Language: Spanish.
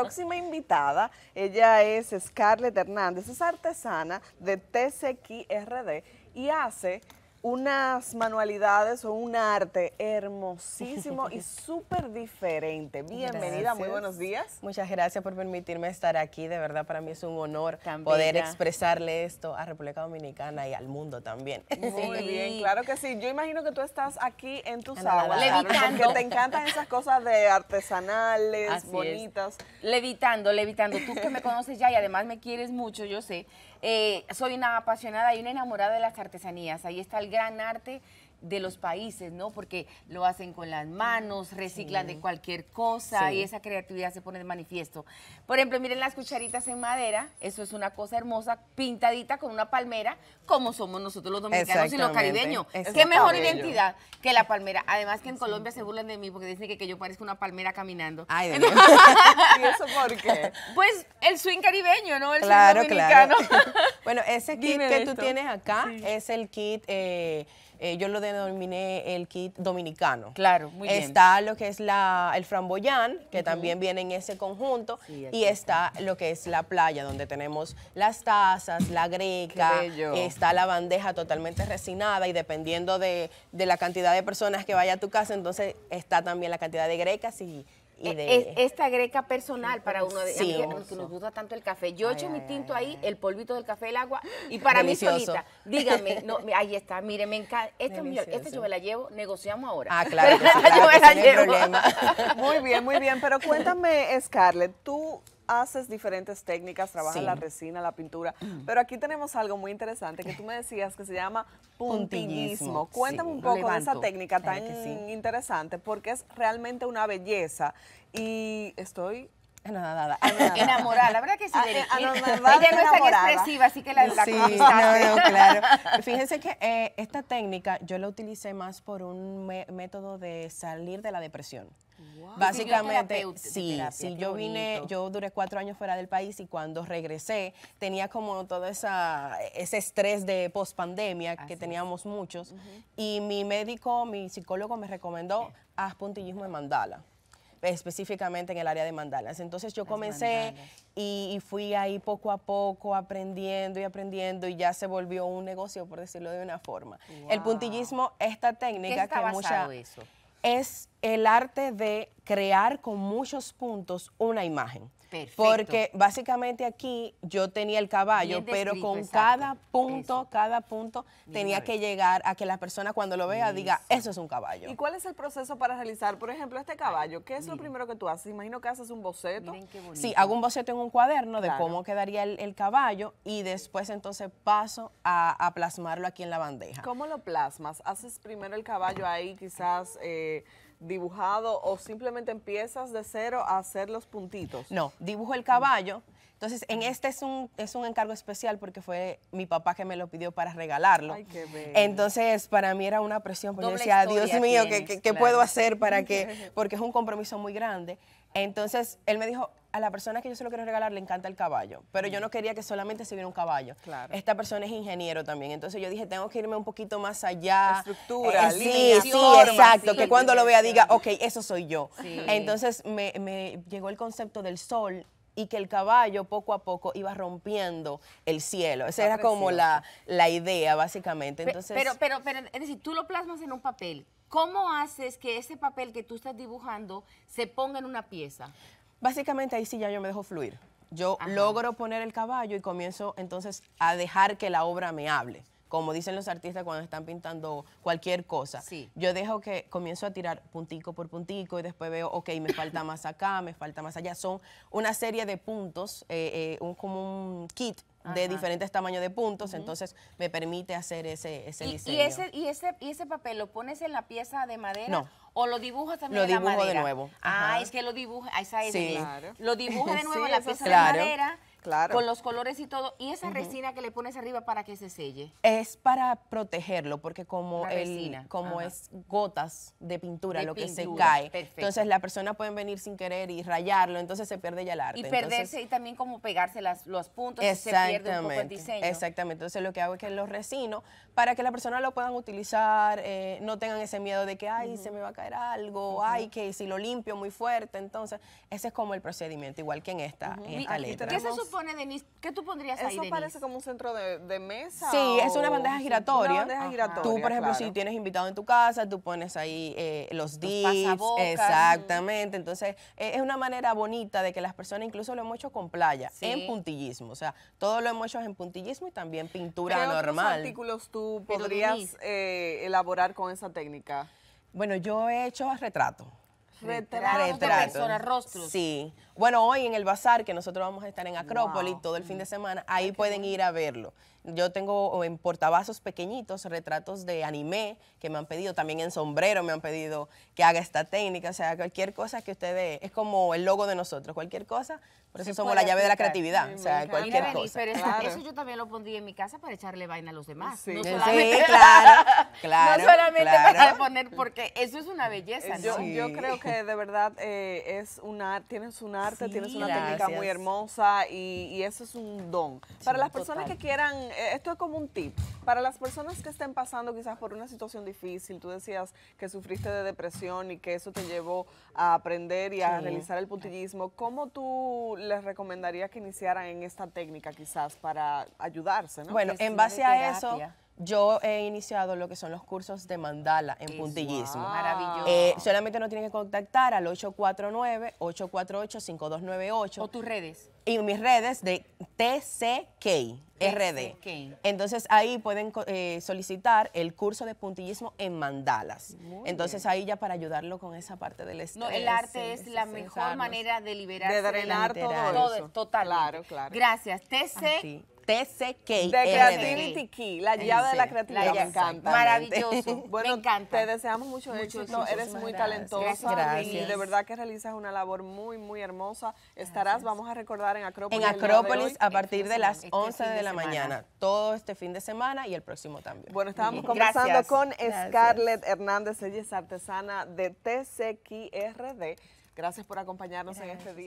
próxima invitada, ella es Scarlett Hernández, es artesana de Rd y hace unas manualidades o un arte hermosísimo y súper diferente. Bienvenida, muy buenos días. Muchas gracias por permitirme estar aquí, de verdad para mí es un honor poder expresarle esto a República Dominicana y al mundo también. Muy bien, claro que sí. Yo imagino que tú estás aquí en tus aguas, porque te encantan esas cosas de artesanales, bonitas. Levitando, levitando. Tú que me conoces ya y además me quieres mucho, yo sé eh, soy una apasionada y una enamorada de las artesanías. Ahí está el gran arte de los países, ¿no? Porque lo hacen con las manos, reciclan de cualquier cosa y esa creatividad se pone de manifiesto. Por ejemplo, miren las cucharitas en madera, eso es una cosa hermosa, pintadita con una palmera, como somos nosotros los dominicanos y los caribeños. Qué mejor identidad que la palmera. Además que en Colombia se burlan de mí porque dicen que, yo parezco una palmera caminando. Ay, Dios. ¿Y eso por qué? Pues el swing caribeño, ¿no? El swing dominicano. bueno, ese kit que tú tienes acá es el kit... Eh, eh, yo lo denominé el kit dominicano. Claro, muy bien. Está lo que es la, el framboyán, que también viene en ese conjunto, y está lo que es la playa, donde tenemos las tazas, la greca, está la bandeja totalmente resinada y dependiendo de, de la cantidad de personas que vaya a tu casa, entonces está también la cantidad de grecas y e-, esta greca personal para uno de que nos gusta tanto el café. Yo echo mi tinto ahí, el polvito del café, el agua, y para mi solita. dígame no, ahí está, mire, me encanta. Esta, este yo me la llevo, negociamos ahora. Ah, claro. yo me la llevo. Muy bien, muy bien. Pero cuéntame, Scarlett, tú haces diferentes técnicas, trabajas la resina, la pintura, mm. pero aquí tenemos algo muy interesante que tú me decías que se llama puntillismo. Cuéntame un poco de esa técnica tan interesante porque es realmente una belleza y estoy Ah, enamorada, la verdad que sí. Ah, ah, es tan expresiva, así que la, la sí, claro. Fíjense que eh, esta técnica yo la utilicé más por un método de salir de la depresión. Básicamente, sí, yo vine, yo duré cuatro años fuera del país y cuando regresé tenía como todo ese estrés de post pandemia que teníamos muchos y mi médico, mi psicólogo me recomendó haz puntillismo de mandala específicamente en el área de mandalas. Entonces yo comencé y, fui ahí poco a poco aprendiendo y aprendiendo y ya se volvió un negocio, por decirlo de una forma. El puntillismo, esta técnica que mucha... Eso? Es el arte de crear con muchos puntos una imagen. Porque básicamente aquí yo tenía el caballo, pero con cada punto, cada punto tenía que llegar a que la persona cuando lo vea diga, eso es un caballo. ¿Y cuál es el proceso para realizar, por ejemplo, este caballo? ¿Qué es lo primero que tú haces? Imagino que haces un boceto. Sí, hago un boceto en un cuaderno de cómo quedaría el, caballo y después entonces paso a, plasmarlo aquí en la bandeja. ¿Cómo lo plasmas? ¿Haces primero el caballo ahí quizás... Eh, dibujado o simplemente empiezas de cero a hacer los puntitos? No, dibujo el caballo. Entonces, en este es un, es un encargo especial porque fue mi papá que me lo pidió para regalarlo. Entonces, para mí era una presión, porque yo decía, Dios mío, ¿qué, puedo hacer para que...? Porque es un compromiso muy grande. Entonces, él me dijo, a la persona que yo se lo quiero regalar le encanta el caballo, pero yo mm. no quería que solamente se viera un caballo. Esta persona es ingeniero también, entonces yo dije, tengo que irme un poquito más allá. Estructura, eh, línea, Sí, sí, exacto, que cuando lo vea diga, ok, eso soy yo. Entonces me, llegó el concepto del sol y que el caballo poco a poco iba rompiendo el cielo. Esa era como la, idea, básicamente. Entonces, pero, pero, pero, es decir, tú lo plasmas en un papel, ¿Cómo haces que ese papel que tú estás dibujando se ponga en una pieza? Básicamente ahí sí ya yo me dejo fluir. Yo logro poner el caballo y comienzo entonces a dejar que la obra me hable como dicen los artistas cuando están pintando cualquier cosa. Yo dejo que comienzo a tirar puntico por puntico y después veo, ok, me falta más acá, me falta más allá. Son una serie de puntos, eh, eh, un, como un kit de diferentes tamaños de puntos, entonces me permite hacer ese, ese ¿Y, diseño. ¿y ese, y, ese, ¿Y ese papel lo pones en la pieza de madera? No. ¿O lo dibujas también lo en la madera? Lo dibujo de nuevo. Ah, es que lo dibuja, esa es sí. Lo dibujo de nuevo en la pieza de madera Claro. Con los colores y todo. ¿Y esa resina que le pones arriba para que se selle? Es para protegerlo, porque como, el, como es gotas de pintura lo que se cae. Entonces la persona puede venir sin querer y rayarlo, entonces se pierde ya el arte. Y perderse y también como pegarse las, los puntos se pierde un poco el diseño. Exactamente. Entonces lo que hago es que los resino para que la persona lo puedan utilizar, eh, no tengan ese miedo de que, ay, se me va a caer algo, ay, que si lo limpio muy fuerte. Entonces, ese es como el procedimiento, igual que en esta, letra. ¿Qué ¿Qué tú pondrías ahí, Eso parece como un centro de, mesa. Sí, es una bandeja giratoria. bandeja giratoria, Tú, por ejemplo, si tienes invitado en tu casa, tú pones ahí eh, los, días dips. Exactamente. Entonces, e, es una manera bonita de que las personas, incluso lo hemos hecho con playa, en puntillismo. O sea, todo lo hemos hecho en puntillismo y también pintura normal. ¿Qué artículos tú podrías eh, elaborar con esa técnica? Bueno, yo he hecho retrato. Retratos, de personas, rostros. Sí. Bueno, hoy en el bazar, que nosotros vamos a estar en Acrópolis todo el fin de mm. semana, ahí pueden ir a verlo. Yo tengo en portavasos pequeñitos retratos de anime que me han pedido, también en sombrero me han pedido que haga esta técnica, o sea, cualquier cosa que ustedes, es como el logo de nosotros, cualquier cosa, por eso somos la llave de la creatividad, o sea, cualquier cosa. Pero eso, yo también lo pondría en mi casa para echarle vaina a los demás. sí claro. Claro, no solamente para poner, porque eso es una belleza, Yo, creo que de verdad eh, es una, tienes un arte, tienes una técnica muy hermosa y, eso es un don. para las personas que quieran, eh, esto es como un tip, para las personas que estén pasando quizás por una situación difícil, tú decías que sufriste de depresión y que eso te llevó a aprender y a realizar el puntillismo, ¿cómo tú les recomendarías que iniciaran en esta técnica quizás para ayudarse? Bueno, en base a eso yo he iniciado lo que son los cursos de mandala en puntillismo. Maravilloso. Eh, solamente nos tienen que contactar al 849-848-5298. ¿O tus redes? y mis redes de TCKRD. Entonces ahí pueden eh, solicitar el curso de puntillismo en mandalas. Entonces ahí ya para ayudarlo con esa parte del estrés. No, el arte es la mejor manera de liberarse. De drenar todo, todo, eso. Total. Claro, claro. Gracias. TC. Ah, TCK. De Creativity Key, la llave de la creatividad. me encanta. Maravilloso. bueno, me encanta. Te deseamos mucho, mucho éxito. eres muy talentosa. Y de verdad que realizas una labor muy, muy hermosa. Estarás, vamos a recordar en Acrópolis. En Acrópolis a partir de las 11 este de la mañana, todo este fin de semana y el próximo también. Bueno, estábamos conversando con Scarlett Hernández, ella es artesana de TCQRD. Gracias por acompañarnos en este día.